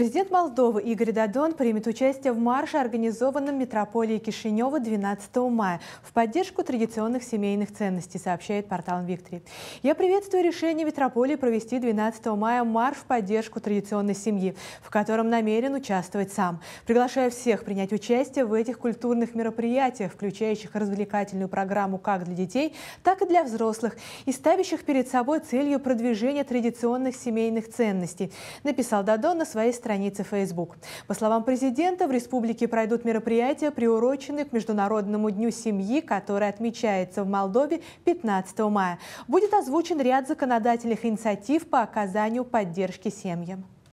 Президент Молдовы Игорь Дадон примет участие в марше, организованном метрополией Кишинева 12 мая в поддержку традиционных семейных ценностей, сообщает портал «Виктори». Я приветствую решение метрополии провести 12 мая марш в поддержку традиционной семьи, в котором намерен участвовать сам. Приглашаю всех принять участие в этих культурных мероприятиях, включающих развлекательную программу как для детей, так и для взрослых, и ставящих перед собой целью продвижения традиционных семейных ценностей, написал Дадон на своей странице странице Facebook. По словам президента, в республике пройдут мероприятия, приуроченные к Международному дню семьи, который отмечается в Молдове 15 мая. Будет озвучен ряд законодательных инициатив по оказанию поддержки семьям.